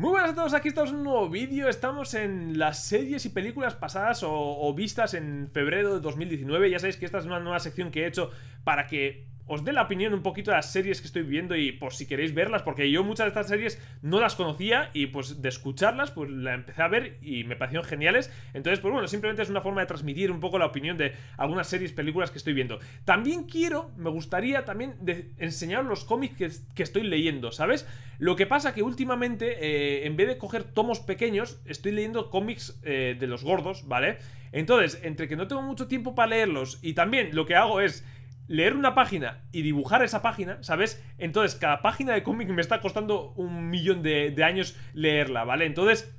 Muy buenas a todos, aquí estamos en un nuevo vídeo, estamos en las series y películas pasadas o, vistas en febrero de 2019, ya sabéis que esta es una nueva sección que he hecho para que os dé la opinión un poquito de las series que estoy viendo y por si queréis verlas, porque yo muchas de estas series no las conocía y pues de escucharlas, pues la empecé a ver y me parecieron geniales. Entonces, pues bueno, simplemente es una forma de transmitir un poco la opinión de algunas series, películas que estoy viendo. También quiero, me gustaría también de enseñaros los cómics que, estoy leyendo, ¿sabes? Lo que pasa que últimamente, eh, en vez de coger tomos pequeños, estoy leyendo cómics eh, de los gordos, ¿vale? Entonces, entre que no tengo mucho tiempo para leerlos y también lo que hago es leer una página y dibujar esa página, ¿sabes? Entonces, cada página de cómic me está costando un millón de, años leerla, ¿vale? Entonces,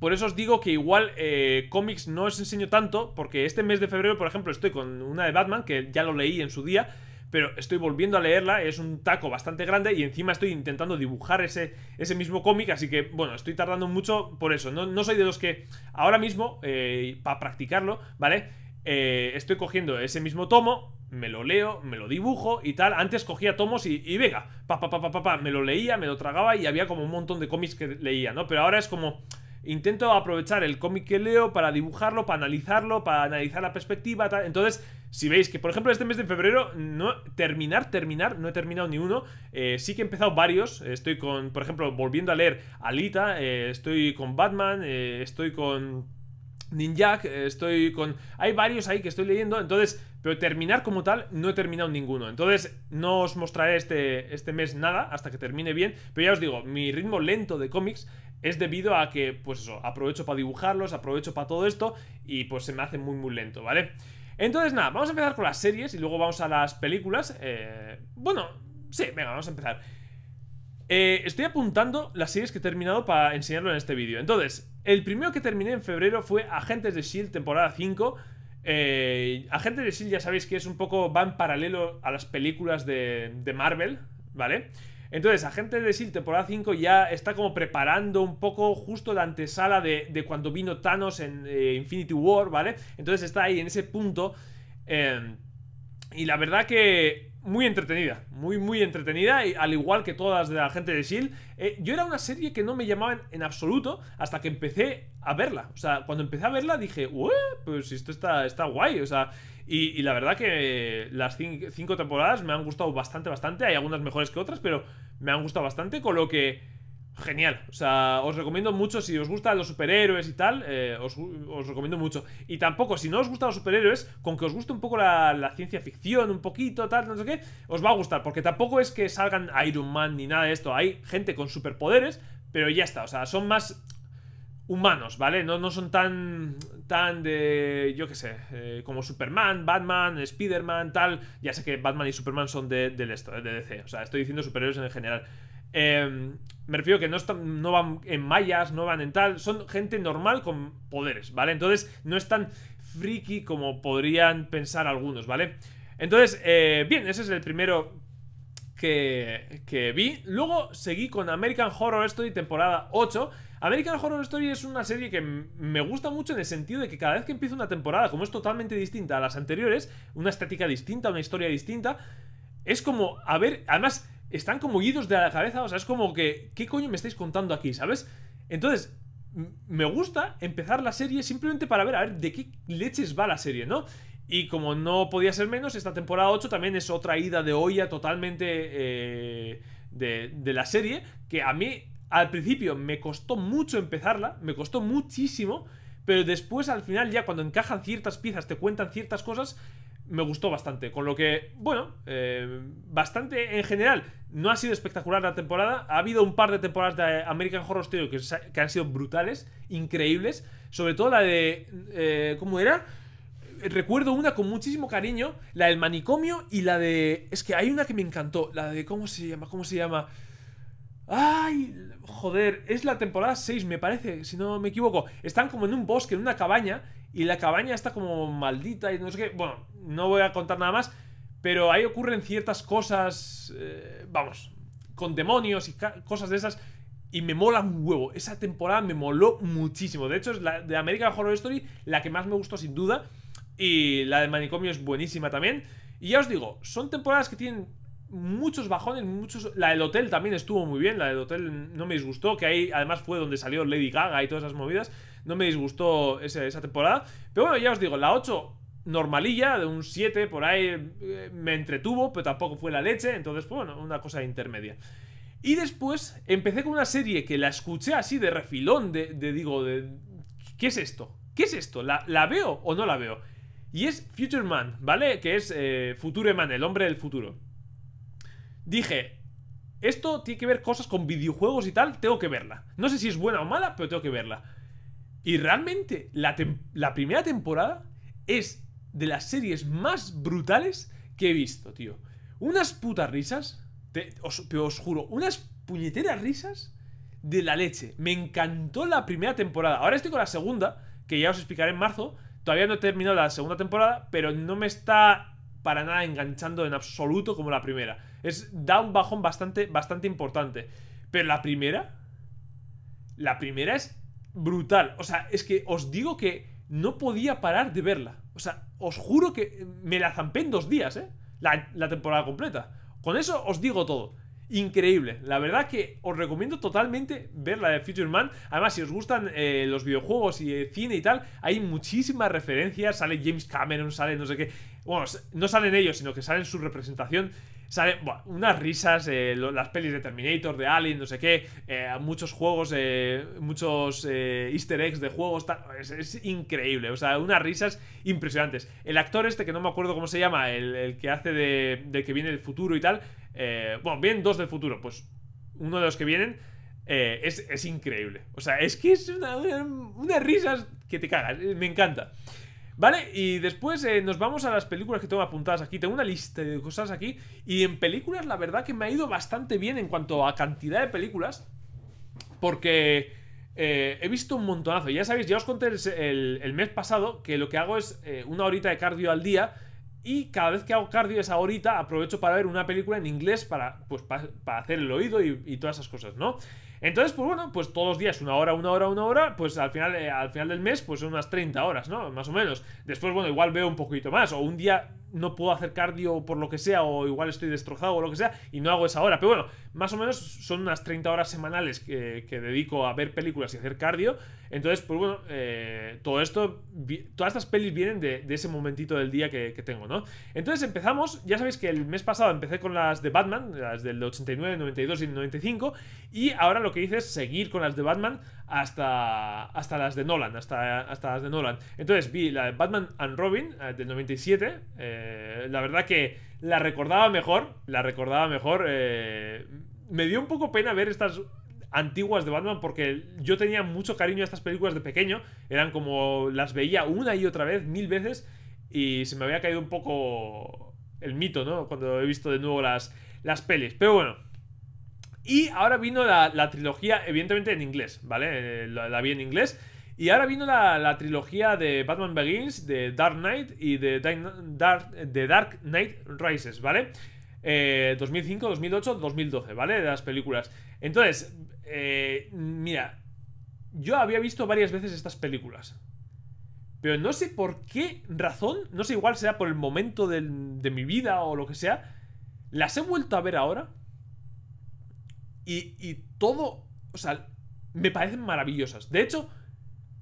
por eso os digo que igual eh, cómics no os enseño tanto, porque este mes de febrero, por ejemplo, estoy con una de Batman, que ya lo leí en su día, pero estoy volviendo a leerla, es un taco bastante grande y encima estoy intentando dibujar ese, ese mismo cómic, así que bueno, estoy tardando mucho por eso. No, no soy de los que ahora mismo, eh, para practicarlo, ¿vale? Eh, estoy cogiendo ese mismo tomo, me lo leo, me lo dibujo y tal. Antes cogía tomos y, vega venga, pa, pa, pa, pa, me lo leía, me lo tragaba y había como un montón de cómics que leía, ¿no? Pero ahora es como... Intento aprovechar el cómic que leo para dibujarlo, para analizarlo, para analizar la perspectiva, tal. Entonces, si veis que, por ejemplo, este mes de febrero, no terminar, terminar, no he terminado ni uno. Eh, sí que he empezado varios. Estoy con, por ejemplo, volviendo a leer Alita, eh, estoy con Batman, eh, estoy con... Ninjak, estoy con... Hay varios ahí que estoy leyendo, entonces... Pero terminar como tal, no he terminado ninguno. Entonces, no os mostraré este, este mes nada hasta que termine bien. Pero ya os digo, mi ritmo lento de cómics es debido a que, pues eso, aprovecho para dibujarlos, aprovecho para todo esto y pues se me hace muy muy lento, ¿vale? Entonces, nada, vamos a empezar con las series y luego vamos a las películas. Eh, bueno, sí, venga, vamos a empezar. Eh, estoy apuntando las series que he terminado para enseñarlo en este vídeo. Entonces, el primero que terminé en febrero fue Agentes de Shield, temporada 5. Eh, Agentes de Shield ya sabéis que es un poco, va en paralelo a las películas de, Marvel, ¿vale? Entonces, Agentes de Shield, temporada 5, ya está como preparando un poco justo la antesala de, cuando vino Thanos en eh, Infinity War, ¿vale? Entonces está ahí en ese punto. Eh, y la verdad que muy entretenida, muy, muy entretenida, al igual que todas de la gente de Shield. Eh, yo era una serie que no me llamaban en absoluto hasta que empecé a verla. O sea, cuando empecé a verla dije, pues esto está, está guay, o sea. Y, y la verdad que las cinco temporadas me han gustado bastante, bastante. Hay algunas mejores que otras, pero me han gustado bastante, con lo que genial. O sea, os recomiendo mucho. Si os gustan los superhéroes y tal, eh, os, recomiendo mucho. Y tampoco, si no os gustan los superhéroes, con que os guste un poco la, ciencia ficción, un poquito, tal, no sé qué, os va a gustar. Porque tampoco es que salgan Iron Man ni nada de esto. Hay gente con superpoderes, pero ya está. O sea, son más humanos, ¿vale? No, no son tan. tan de. yo qué sé. Eh, como Superman, Batman, Spiderman, tal. Ya sé que Batman y Superman son del esto, de DC. O sea, estoy diciendo superhéroes en general. Em, me refiero que no, están, no van en mallas, no van en tal. Son gente normal con poderes, ¿vale? Entonces no es tan friki como podrían pensar algunos, ¿vale? Entonces, eh, bien, ese es el primero que, que, vi. Luego seguí con American Horror Story temporada 8. American Horror Story es una serie que me gusta mucho en el sentido de que cada vez que empieza una temporada, como es totalmente distinta a las anteriores, una estética distinta, una historia distinta, es como, a ver, además están como huidos de la cabeza, o sea, es como que, ¿qué coño me estáis contando aquí, sabes? Entonces, me gusta empezar la serie simplemente para ver, a ver, de qué leches va la serie, ¿no? Y como no podía ser menos, esta temporada 8 también es otra ida de olla totalmente eh, de, de la serie, que a mí al principio me costó mucho empezarla, me costó muchísimo, pero después al final ya cuando encajan ciertas piezas, te cuentan ciertas cosas, me gustó bastante. Con lo que, bueno, eh, bastante en general. No ha sido espectacular la temporada. Ha habido un par de temporadas de American Horror Story que, que han sido brutales, increíbles. Sobre todo la de... Eh, ¿Cómo era? Recuerdo una con muchísimo cariño, la del manicomio y la de... Es que hay una que me encantó, la de... ¿Cómo se llama? ¿Cómo se llama? ¡Ay! Joder, es la temporada 6, me parece, si no me equivoco. Están como en un bosque, en una cabaña, y la cabaña está como maldita y no sé qué. Bueno, no voy a contar nada más, pero ahí ocurren ciertas cosas, eh, vamos, con demonios y cosas de esas. Y me mola un huevo. Esa temporada me moló muchísimo. De hecho, es la de American Horror Story la que más me gustó sin duda. Y la de manicomio es buenísima también. Y ya os digo, son temporadas que tienen muchos bajones, muchos... La del hotel también estuvo muy bien, la del hotel no me disgustó, que ahí además fue donde salió Lady Gaga y todas esas movidas, no me disgustó esa temporada. Pero bueno, ya os digo, la 8 normalilla, de un 7 por ahí eh, me entretuvo, pero tampoco fue la leche, entonces pues bueno, una cosa intermedia. Y después empecé con una serie que la escuché así de refilón, de, digo, ¿qué es esto? ¿Qué es esto? ¿La, ¿La, veo o no la veo? Y es Future Man, ¿vale? Que es eh, Future Man, el hombre del futuro dije, esto tiene que ver cosas con videojuegos y tal, tengo que verla. No sé si es buena o mala, pero tengo que verla. Y realmente la, primera temporada es de las series más brutales que he visto, tío. Unas putas risas, te, os, os juro, unas puñeteras risas de la leche. Me encantó la primera temporada. Ahora estoy con la segunda, que ya os explicaré en marzo. Todavía no he terminado la segunda temporada, pero no me está para nada enganchando en absoluto como la primera. Es, da un bajón bastante, bastante importante. Pero la primera... La primera es brutal. O sea, es que os digo que no podía parar de verla. O sea, os juro que me la zampé en dos días, ¿eh? La, la temporada completa. Con eso os digo todo increíble. La verdad que os recomiendo totalmente ver la de Future Man. Además, si os gustan eh, los videojuegos y el cine y tal, hay muchísimas referencias. Sale James Cameron, sale no sé qué. Bueno, no salen ellos, sino que salen su representación sale bueno, unas risas, eh, las pelis de Terminator, de Alien, no sé qué, eh, muchos juegos, eh, muchos easter eggs de juegos, es, increíble, o sea, unas risas impresionantes. El actor este, que no me acuerdo cómo se llama, el, que hace de, que viene el futuro y tal, bueno, vienen dos del futuro, pues uno de los que vienen es, increíble, o sea, es que es una, unas risas que te cagas, me encanta. ¿Vale? Y después eh, nos vamos a las películas que tengo apuntadas aquí. Tengo una lista de cosas aquí. Y en películas, la verdad que me ha ido bastante bien en cuanto a cantidad de películas. Porque eh, he visto un montonazo. Ya sabéis, ya os conté el, mes pasado que lo que hago es eh, una horita de cardio al día. Y cada vez que hago cardio esa horita, aprovecho para ver una película en inglés para, pues, hacer el oído y todas esas cosas, ¿no? Entonces, pues bueno, pues todos los días, una hora, una hora, una hora, pues al final, eh, al final del mes, pues son unas 30 horas, ¿no? Más o menos. Después, bueno, igual veo un poquito más, o un día no puedo hacer cardio por lo que sea, o igual estoy destrozado o lo que sea, y no hago esa hora. Pero bueno, más o menos son unas 30 horas semanales que, dedico a ver películas y hacer cardio. Entonces, pues bueno, eh, todo esto, todas estas pelis vienen de, ese momentito del día que, tengo, ¿no? Entonces empezamos, ya sabéis que el mes pasado empecé con las de Batman, las del 89, 92 y 95, y ahora lo que hice es seguir con las de Batman hasta, hasta las de Nolan, hasta, hasta las de Nolan. Entonces vi la de Batman and Robin, eh, del 97, eh, eh, la verdad que la recordaba mejor, la recordaba mejor. Eh, me dio un poco pena ver estas antiguas de Batman porque yo tenía mucho cariño a estas películas de pequeño. Eran como las veía una y otra vez, mil veces, y se me había caído un poco el mito, ¿no? Cuando he visto de nuevo las, las pelis. Pero bueno. Y ahora vino la, trilogía, evidentemente en inglés, ¿vale? Eh, la vi en inglés. Y ahora vino la, trilogía de Batman Begins, de Dark Knight y de Dark, Knight Rises, ¿vale? 2005, 2008, 2012, ¿vale? De las películas. Entonces, eh, mira, yo había visto varias veces estas películas. Pero no sé por qué razón, no sé igual sea por el momento de, mi vida o lo que sea, las he vuelto a ver ahora. Y, y todo, o sea, me parecen maravillosas. De hecho,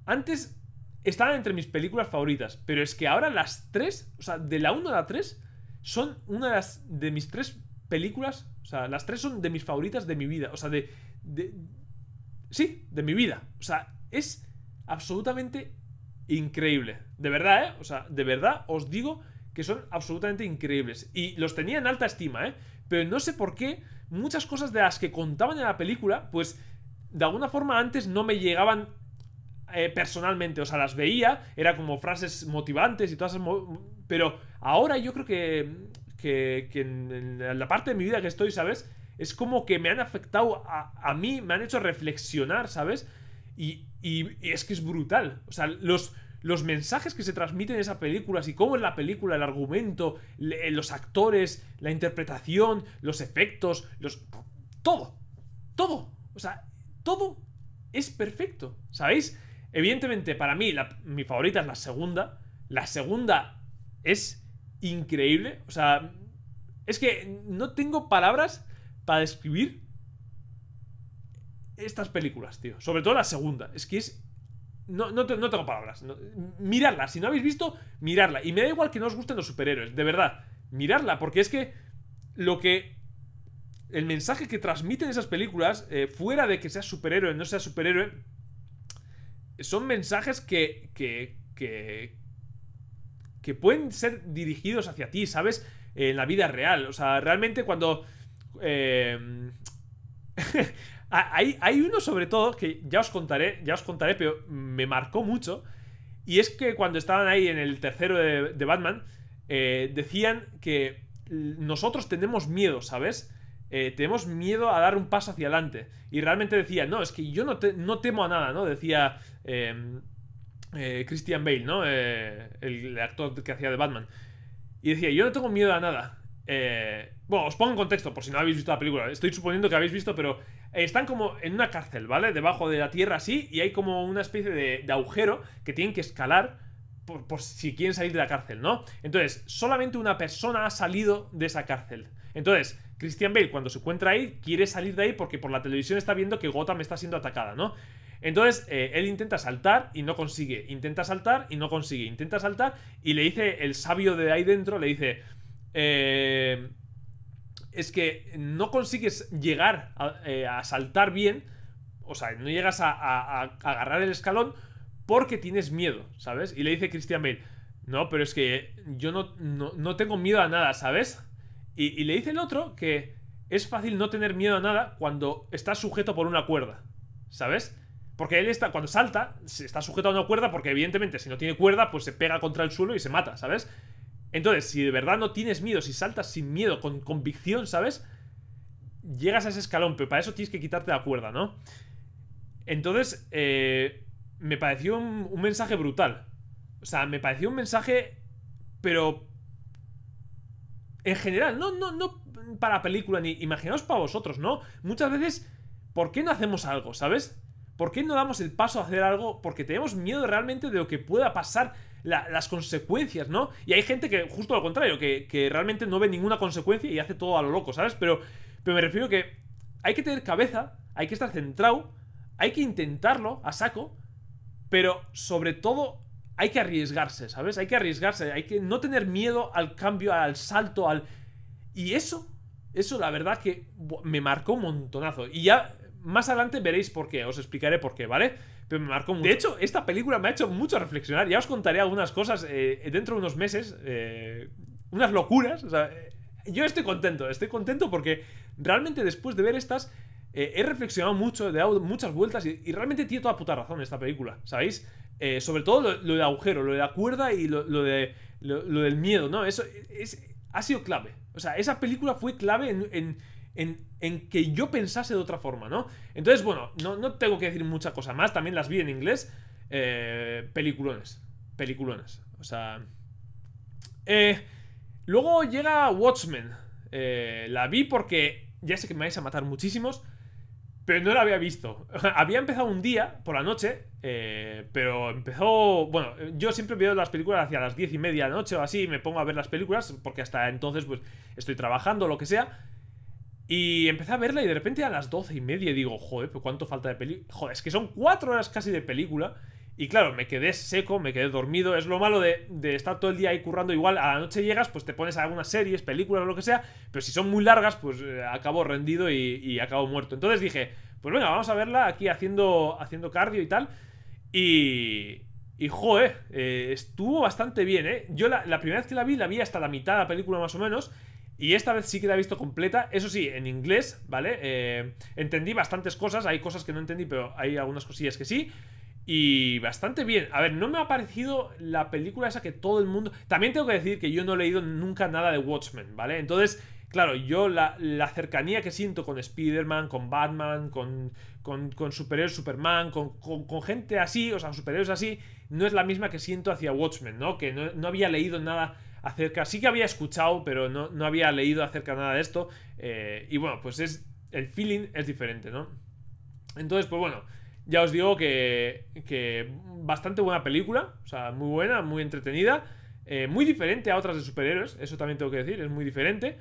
antes estaban entre mis películas favoritas, pero es que ahora las tres, o sea, de la 1 a la 3, son una de, mis tres películas, o sea, las tres son de mis favoritas de mi vida, o sea, de, de... Sí, de mi vida. O sea, es absolutamente increíble. De verdad, ¿eh? O sea, de verdad os digo que son absolutamente increíbles. Y los tenía en alta estima, ¿eh? Pero no sé por qué muchas cosas de las que contaban en la película, pues de alguna forma antes no me llegaban eh, personalmente, o sea, las veía, era como frases motivantes y todas esas... Pero ahora yo creo que, que, en, la parte de mi vida que estoy, ¿sabes? Es como que me han afectado a, mí, me han hecho reflexionar, ¿sabes? Y, es que es brutal. O sea, los, los mensajes que se transmiten en esas película, y como en la película, el argumento, eh, los actores, la interpretación, los efectos, los... Todo. Todo. O sea, todo es perfecto. ¿Sabéis? Evidentemente, para mí, mi favorita es la segunda. La segunda es increíble. O sea, es que no tengo palabras para describir estas películas, tío. Sobre todo la segunda. Es que es. No, tengo palabras. Mirarla, Si no habéis visto, mirarla Y me da igual que no os gusten los superhéroes. De verdad. mirarla Porque es que lo que. El mensaje que transmiten esas películas, eh, fuera de que sea superhéroe, no sea superhéroe, son mensajes que, que, que, pueden ser dirigidos hacia ti, ¿sabes? en la vida real. O sea, realmente cuando... Em, hay, uno sobre todo que ya os contaré, ya os contaré, pero me marcó mucho. Y es que cuando estaban ahí en el tercero de, Batman, eh, decían que nosotros tenemos miedo, ¿sabes? Eh, tenemos miedo a dar un paso hacia adelante. Y realmente decía, no, es que yo no, no temo a nada, ¿no? Decía, Em, eh, Christian Bale, ¿no? Eh, el actor que hacía de Batman. Y decía, yo no tengo miedo a nada. Eh, bueno, os pongo en contexto, por si no habéis visto la película. Estoy suponiendo que habéis visto, pero están como en una cárcel, ¿vale? Debajo de la tierra así, y hay como una especie de, agujero que tienen que escalar por, por, si quieren salir de la cárcel, ¿no? Entonces, solamente una persona ha salido de esa cárcel. Entonces, Christian Bale, cuando se encuentra ahí, quiere salir de ahí porque por la televisión está viendo que Gotham está siendo atacada, ¿no? Entonces, eh, él intenta saltar y no consigue, intenta saltar y no consigue, intenta saltar y le dice el sabio de ahí dentro, le dice, eh, es que no consigues llegar eh, a, saltar bien, o sea, no llegas a, agarrar el escalón porque tienes miedo, ¿sabes? Y le dice Christian Bale, no, pero es que yo no, tengo miedo a nada, ¿sabes? Y, y, le dice el otro que es fácil no tener miedo a nada cuando estás sujeto por una cuerda, ¿sabes? Porque él está, cuando salta, se está sujeto a una cuerda porque evidentemente si no tiene cuerda, pues se pega contra el suelo y se mata, ¿sabes? Entonces, si de verdad no tienes miedo, si saltas sin miedo, con convicción, ¿sabes? Llegas a ese escalón, pero para eso tienes que quitarte la cuerda, ¿no? Entonces, eh, me pareció un, mensaje brutal. O sea, me pareció un mensaje, pero... En general, no, no, no para película, ni imaginaos para vosotros, ¿no? Muchas veces, ¿por qué no hacemos algo, ¿sabes? ¿Por qué no damos el paso a hacer algo? Porque tenemos miedo realmente de lo que pueda pasar, las consecuencias, ¿no? Y hay gente que, justo lo contrario, que, realmente no ve ninguna consecuencia y hace todo a lo loco, ¿sabes? Pero, pero me refiero que hay que tener cabeza, hay que estar centrado, hay que intentarlo a saco, pero sobre todo hay que arriesgarse, ¿sabes? Hay que arriesgarse, hay que no tener miedo al cambio, al salto, al... Y eso, eso la verdad que me marcó un montonazo. Y ya más adelante veréis por qué, os explicaré por qué, ¿vale? Pero me marcó mucho. De hecho, esta película me ha hecho mucho reflexionar. Ya os contaré algunas cosas eh, dentro de unos meses. Eh, unas locuras. O sea, eh, yo estoy contento, estoy contento porque realmente después de ver estas he reflexionado mucho, he dado muchas vueltas y, realmente tiene toda puta razón esta película, ¿sabéis? sobre todo lo, del de agujero, lo de la cuerda y lo, de, lo, del miedo, ¿no? Eso es, ha sido clave. O sea, esa película fue clave en en, que yo pensase de otra forma, ¿no? Entonces, bueno, no, tengo que decir mucha cosa más, también las vi en inglés. Eh, peliculones, peliculones. O sea... Eh, luego llega Watchmen. Eh, la vi porque ya sé que me vais a matar muchísimos, pero no la había visto. había empezado un día, por la noche, pero empezó... Bueno, yo siempre veo las películas hacia las diez y media de la noche o así, y me pongo a ver las películas, porque hasta entonces pues estoy trabajando, o lo que sea. Y empecé a verla y de repente a las doce y media digo, joder, pero cuánto falta de película. Joder, es que son cuatro horas casi de película. Y claro, me quedé seco, me quedé dormido. Es lo malo de, de, estar todo el día ahí currando. Igual a la noche llegas, pues te pones a algunas series, películas o lo que sea. Pero si son muy largas, pues eh, acabo rendido y, acabo muerto. Entonces dije, pues venga, vamos a verla aquí haciendo, haciendo cardio y tal. Y. Y joder, eh, estuvo bastante bien, ¿eh? Yo la, la primera vez que la vi, la vi hasta la mitad de la película más o menos. Y esta vez sí que la he visto completa, eso sí, en inglés, ¿vale? Eh, entendí bastantes cosas, hay cosas que no entendí, pero hay algunas cosillas que sí. Y bastante bien. A ver, no me ha parecido la película esa que todo el mundo... También tengo que decir que yo no he leído nunca nada de Watchmen, ¿vale? Entonces, claro, yo la, cercanía que siento con Spider-Man, con Batman, con, con, superhéroes Superman, con, gente así, o sea, superhéroes así, no es la misma que siento hacia Watchmen, ¿no? Que no había leído nada acerca, sí que había escuchado, pero no, había leído acerca nada de esto. Eh, y bueno, pues es, el feeling es diferente, ¿no? Entonces, pues bueno, ya os digo que, bastante buena película, o sea, muy buena, muy entretenida, eh, muy diferente a otras de superhéroes, eso también tengo que decir, es muy diferente.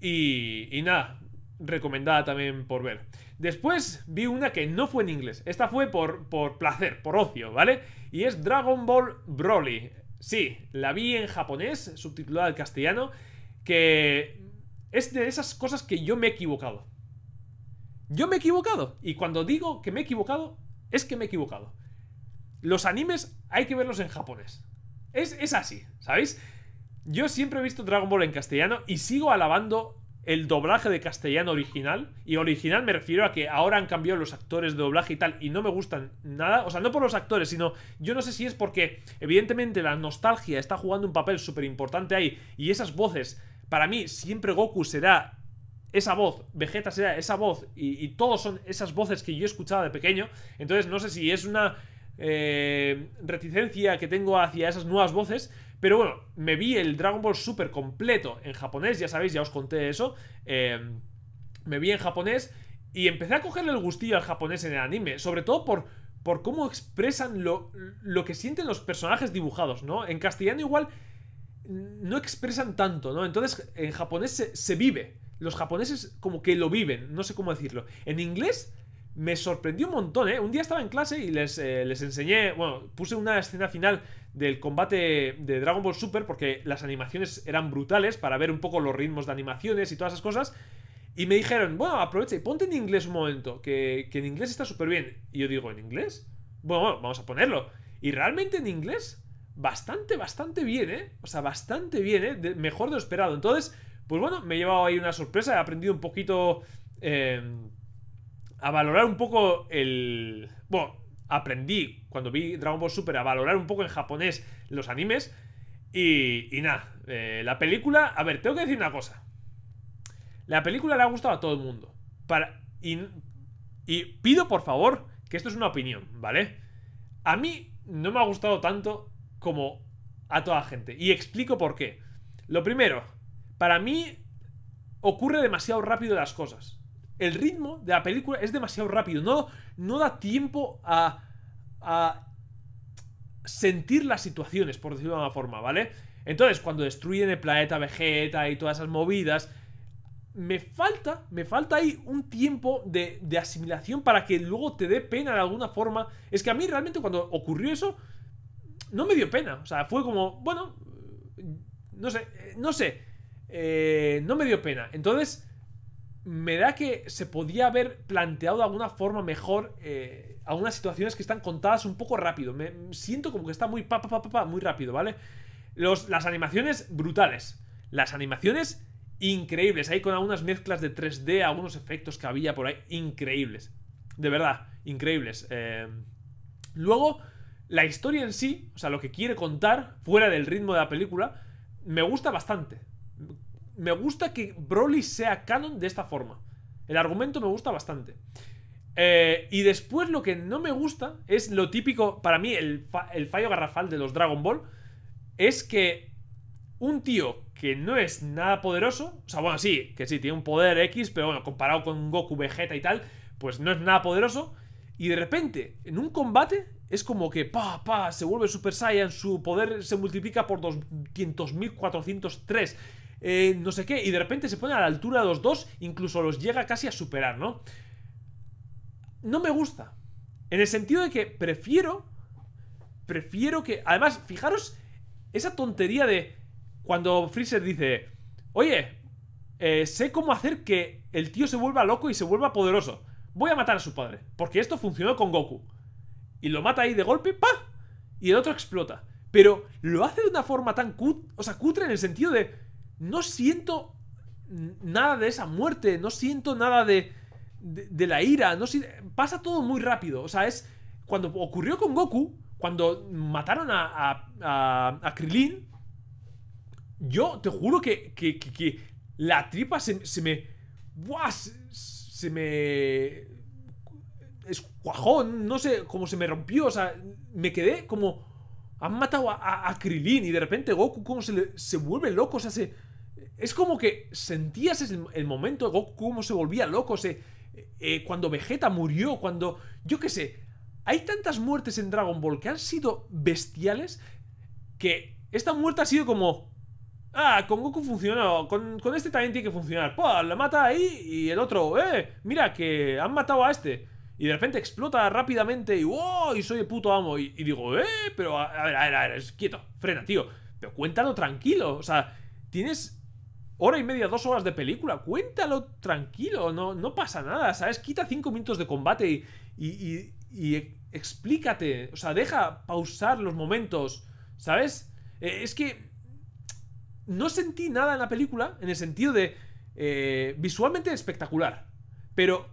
Y, nada, recomendada también por ver. Después vi una que no fue en inglés, esta fue por, por placer, por ocio, ¿vale? Y es Dragon Ball Broly. Sí, la vi en japonés, subtitulada al castellano, que es de esas cosas que yo me he equivocado. Yo me he equivocado. Y cuando digo que me he equivocado, es que me he equivocado. Los animes hay que verlos en japonés. Es, es así, ¿sabéis? Yo siempre he visto Dragon Ball en castellano y sigo alabando el doblaje de castellano original. Y original me refiero a que ahora han cambiado los actores de doblaje y tal, y no me gustan nada. O sea, no por los actores, sino yo no sé si es porque, evidentemente, la nostalgia está jugando un papel súper importante ahí. Y esas voces, para mí, siempre Goku será esa voz, Vegeta será esa voz, y, todos son esas voces que yo escuchaba de pequeño. Entonces, no sé si es una. Eh, reticencia que tengo hacia esas nuevas voces, pero bueno, me vi el Dragon Ball Super completo en japonés, ya sabéis, ya os conté eso. Em, me vi en japonés y empecé a cogerle el gustillo al japonés en el anime, sobre todo por, por cómo expresan lo, lo que sienten los personajes dibujados, ¿no? En castellano igual no expresan tanto, ¿no? Entonces en japonés se, vive. Los japoneses como que lo viven, no sé cómo decirlo. En inglés me sorprendió un montón, ¿eh? Un día estaba en clase y les, eh, les enseñé, bueno, puse una escena final del combate de Dragon Ball Super, porque las animaciones eran brutales para ver un poco los ritmos de animaciones y todas esas cosas. Y me dijeron, bueno, aprovecha y ponte en inglés un momento, que, en inglés está súper bien. Y yo digo, ¿en inglés? Bueno, bueno, vamos a ponerlo. Y realmente en inglés, bastante, bastante bien, ¿eh? O sea, bastante bien, ¿eh? mejor de lo esperado. Entonces, pues bueno, me he llevado ahí una sorpresa, he aprendido un poquito eh, a valorar un poco el... Bueno, aprendí cuando vi Dragon Ball Super a valorar un poco en japonés los animes. Y, nada, eh, la película, a ver, tengo que decir una cosa. La película le ha gustado a todo el mundo. Para, y, y pido por favor que esto es una opinión, ¿vale? A mí no me ha gustado tanto como a toda la gente. Y explico por qué. Lo primero, para mí ocurre demasiado rápido las cosas el ritmo de la película es demasiado rápido. No, no da tiempo a, a sentir las situaciones, por decirlo de alguna forma, ¿vale? Entonces, cuando destruyen el planeta Vegeta y todas esas movidas, me falta, me falta ahí un tiempo de, asimilación para que luego te dé pena de alguna forma. Es que a mí realmente cuando ocurrió eso, no me dio pena. O sea, fue como, bueno, no sé, eh, no sé, eh, no me dio pena. Entonces, me da que se podía haber planteado de alguna forma mejor eh, algunas situaciones que están contadas un poco rápido. Me siento como que está muy pa, muy rápido, ¿vale? las animaciones brutales. Las animaciones increíbles. Ahí con algunas mezclas de 3D, algunos efectos que había por ahí. Increíbles. De verdad, increíbles. Eh, luego, la historia en sí, o sea, lo que quiere contar, fuera del ritmo de la película, me gusta bastante me gusta que Broly sea canon de esta forma. El argumento me gusta bastante. Eh, y después lo que no me gusta es lo típico, para mí el, fallo garrafal de los Dragon Ball, es que un tío que no es nada poderoso, o sea, bueno, sí, que sí, tiene un poder X, pero bueno, comparado con Goku, Vegeta y tal, pues no es nada poderoso. Y de repente, en un combate, es como que, pa, pa, se vuelve Super Saiyan, su poder se multiplica por 200.403 eh, no sé qué, y de repente se pone a la altura de los dos, incluso los llega casi a superar, ¿no? No me gusta. En el sentido de que prefiero, prefiero que... Además, fijaros esa tontería de cuando Freezer dice, oye, eh, sé cómo hacer que el tío se vuelva loco y se vuelva poderoso. Voy a matar a su padre, porque esto funcionó con Goku. Y lo mata ahí de golpe, ¡pa! Y el otro explota. Pero lo hace de una forma tan cut o sea, cutre en el sentido de no siento nada de esa muerte, no siento nada de, de, la ira, no pasa todo muy rápido. O sea, es cuando ocurrió con Goku, cuando mataron a, a, a, Krilin, yo te juro que, que, la tripa se, me... Buah, se, me me... cuajón no sé, como se me rompió, o sea, me quedé como... Han matado a, a, Krilin y de repente Goku como se, se vuelve loco, o sea, se es como que sentías el, momento de Goku cómo se volvía loco, se, eh, eh, cuando Vegeta murió, cuando, yo qué sé, hay tantas muertes en Dragon Ball que han sido bestiales que esta muerte ha sido como, ah, con Goku funcionó, con, con este también tiene que funcionar, pues la mata ahí y el otro, eh, mira que han matado a este. Y de repente explota rápidamente y ¡wow! Y soy el puto amo. Y, digo, ¡eh! Pero a, ver, a ver, a ver, quieto, frena, tío. Pero cuéntalo tranquilo. O sea, tienes hora y media, dos horas de película. Cuéntalo tranquilo, no, pasa nada, ¿sabes? Quita cinco minutos de combate y, e, explícate. O sea, deja pausar los momentos, ¿sabes? Eh, es que no sentí nada en la película en el sentido de eh, visualmente espectacular, pero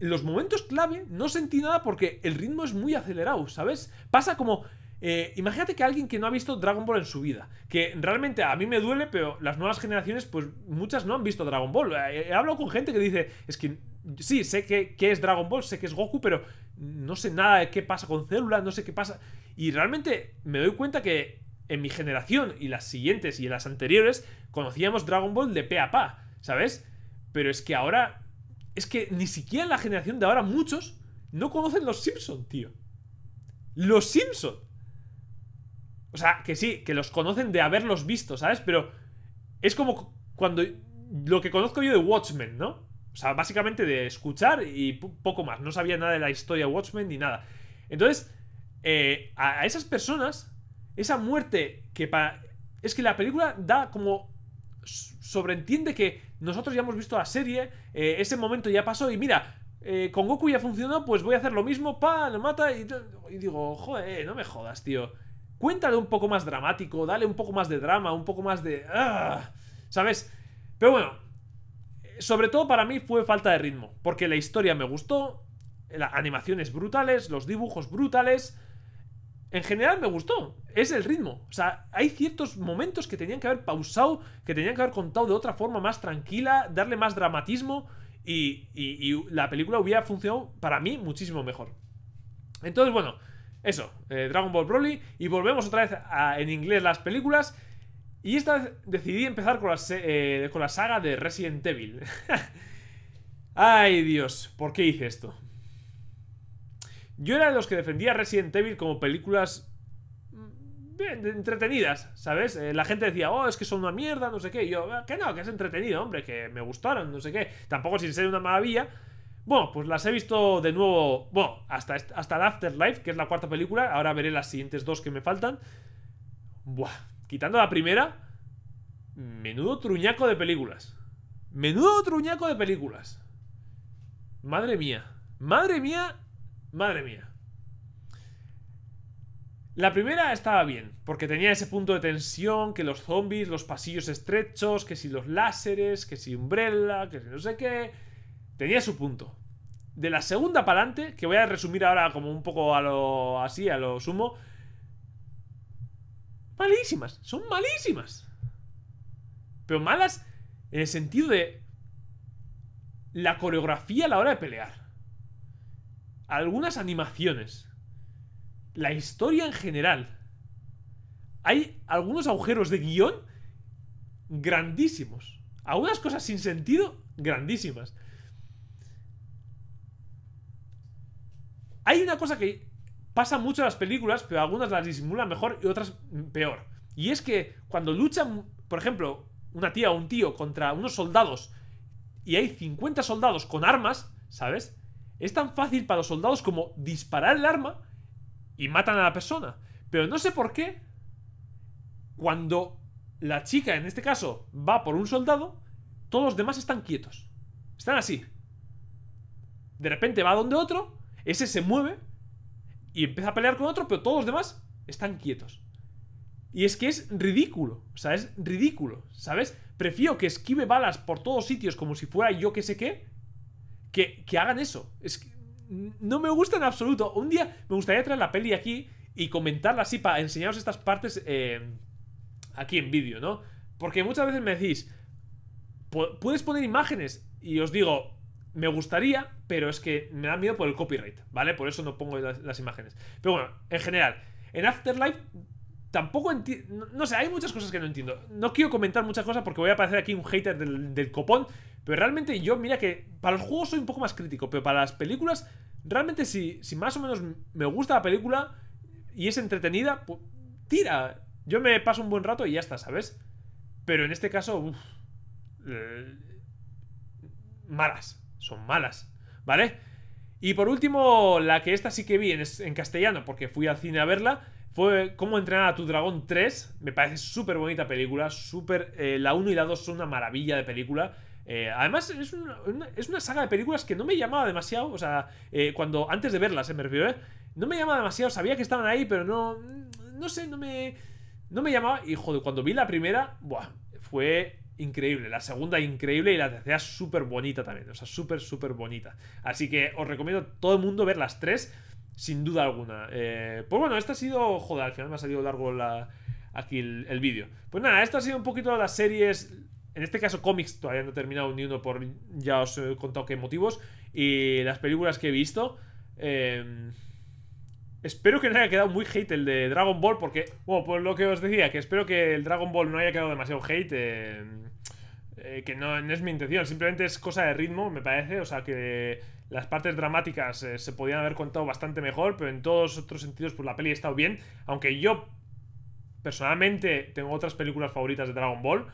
en los momentos clave no sentí nada porque el ritmo es muy acelerado, ¿sabes? Pasa como eh, imagínate que alguien que no ha visto Dragon Ball en su vida, que realmente a mí me duele, pero las nuevas generaciones, pues muchas no han visto Dragon Ball. Eh, he, hablado con gente que dice, es que sí, sé que, es Dragon Ball, sé que es Goku, pero no sé nada de qué pasa con células, no sé qué pasa. Y realmente me doy cuenta que en mi generación y las siguientes y en las anteriores conocíamos Dragon Ball de pe a pa, ¿sabes? Pero es que ahora, es que ni siquiera en la generación de ahora muchos no conocen los Simpson, tío. Los Simpson. O sea, que sí, que los conocen de haberlos visto, ¿sabes? Pero es como cuando lo que conozco yo de Watchmen, ¿no? O sea, básicamente de escuchar y poco más. No sabía nada de la historia de Watchmen ni nada. Entonces, eh, a, esas personas, esa muerte que para... Es que la película da como... Sobreentiende que nosotros ya hemos visto la serie, eh, ese momento ya pasó y mira, eh, con Goku ya funcionó, pues voy a hacer lo mismo, pa, lo mata y, y digo, joder, no me jodas, tío cuéntale un poco más dramático, dale un poco más de drama, un poco más de... Ah, ¿Sabes? Pero bueno, sobre todo para mí fue falta de ritmo, porque la historia me gustó, las animaciones brutales, los dibujos brutales. En general me gustó, es el ritmo. O sea, hay ciertos momentos que tenían que haber pausado, que tenían que haber contado de otra forma más tranquila, darle más dramatismo y, y la película hubiera funcionado para mí muchísimo mejor. Entonces, bueno, eso, eh, Dragon Ball Broly. Y volvemos otra vez a, en inglés las películas. Y esta vez decidí empezar con la, eh, con la saga de Resident Evil. Ay Dios, ¿por qué hice esto? Yo era de los que defendía Resident Evil como películas mm, entretenidas, ¿sabes? Eh, la gente decía, oh, es que son una mierda, no sé qué. yo, ah, que no, que es entretenido, hombre, que me gustaron, no sé qué. Tampoco sin ser una maravilla, bueno, pues las he visto de nuevo, bueno, hasta, hasta el Afterlife, que es la cuarta película. Ahora veré las siguientes dos que me faltan. Buah, quitando la primera, menudo truñaco de películas. Menudo truñaco de películas. Madre mía, madre mía, madre mía. La primera estaba bien, porque tenía ese punto de tensión, que los zombies, los pasillos estrechos, que si los láseres, que si umbrella, que si no sé qué tenía su punto. De la segunda para adelante, que voy a resumir ahora como un poco a lo así, a lo sumo. Malísimas, son malísimas. Pero malas en el sentido de la coreografía a la hora de pelear. Algunas animaciones. La historia en general. Hay algunos agujeros de guión grandísimos. Algunas cosas sin sentido grandísimas. Hay una cosa que pasa mucho en las películas, pero algunas las disimulan mejor y otras peor. Y es que cuando luchan, por ejemplo, una tía o un tío contra unos soldados y hay 50 soldados con armas, ¿sabes? Es tan fácil para los soldados como disparar el arma y matan a la persona. Pero no sé por qué, cuando la chica, en este caso, va por un soldado, todos los demás están quietos. Están así. De repente va donde otro ese se mueve y empieza a pelear con otro, pero todos los demás están quietos. Y es que es ridículo, o sea, es ridículo, ¿sabes? Prefiero que esquive balas por todos sitios como si fuera yo que sé qué, que, que hagan eso. Es que no me gusta en absoluto. Un día me gustaría traer la peli aquí y comentarla así para enseñaros estas partes eh, aquí en vídeo, ¿no? Porque muchas veces me decís, puedes poner imágenes y os digo, me gustaría, pero es que me da miedo por el copyright, ¿vale? Por eso no pongo las, imágenes. Pero bueno, en general, en Afterlife tampoco entiendo. No, sé, hay muchas cosas que no entiendo. No quiero comentar muchas cosas porque voy a parecer aquí un hater del, copón. Pero realmente yo, mira que para los juegos soy un poco más crítico, pero para las películas, realmente si, más o menos me gusta la película y es entretenida, pues tira. Yo me paso un buen rato y ya está, ¿sabes? Pero en este caso, uff. Eh, malas son malas, ¿vale? Y por último, la que esta sí que vi en, castellano, porque fui al cine a verla, fue Cómo entrenar a tu dragón 3. Me parece súper bonita película, súper... Eh, la 1 y la 2 son una maravilla de película. Eh, además, es una, saga de películas que no me llamaba demasiado. O sea, eh, cuando antes de verlas, me refiero, no me llamaba demasiado. Sabía que estaban ahí, pero no... No sé, no me... No me llamaba. Y joder, cuando vi la primera, buah, fue increíble. La segunda increíble y la tercera súper bonita también. O sea, súper, súper bonita. Así que os recomiendo a todo el mundo ver las tres, sin duda alguna. Eh, pues bueno, esta ha sido... Joder, al final me ha salido largo la, aquí el, vídeo. Pues nada, esto ha sido un poquito las series... En este caso, cómics todavía no he terminado ni uno por ya os he contado qué motivos. Y las películas que he visto. Eh, Espero que no haya quedado muy hate el de Dragon Ball, porque, bueno, por pues lo que os decía, que espero que el Dragon Ball no haya quedado demasiado hate. Eh, eh, que no, es mi intención, simplemente es cosa de ritmo, me parece. O sea, que las partes dramáticas eh, se podían haber contado bastante mejor, pero en todos otros sentidos, pues la peli ha estado bien. Aunque yo, personalmente, tengo otras películas favoritas de Dragon Ball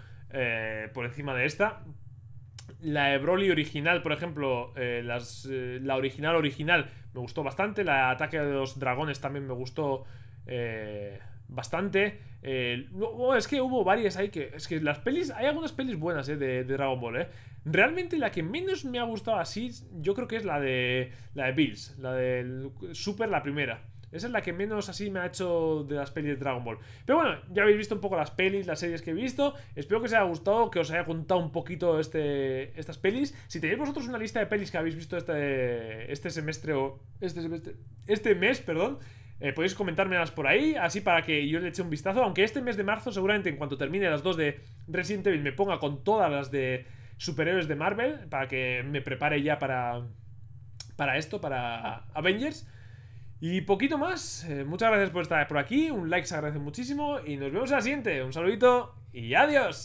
por encima de esta. La de original, por ejemplo, las, la original original me gustó bastante. la ataque de los dragones también me gustó eh, bastante. Eh, es que hubo varias ahí que... Es que las pelis... Hay algunas pelis buenas eh, de, Dragon Ball, Realmente la que menos me ha gustado así, yo creo que es la de... La de Bills, la del Super, la primera. Esa es la que menos así me ha hecho de las pelis de Dragon Ball. Pero bueno, ya habéis visto un poco las pelis, las series que he visto. Espero que os haya gustado, que os haya contado un poquito este, estas pelis. Si tenéis vosotros una lista de pelis que habéis visto este, este semestre o... Este Este mes, perdón. Eh, podéis comentármelas por ahí, así para que yo le eche un vistazo. Aunque este mes de marzo seguramente en cuanto termine las dos de Resident Evil me ponga con todas las de superhéroes de Marvel para que me prepare ya para... Para esto, para Avengers. Y poquito más. Eh, muchas gracias por estar por aquí. Un like se agradece muchísimo. Y nos vemos en la siguiente. Un saludito y adiós.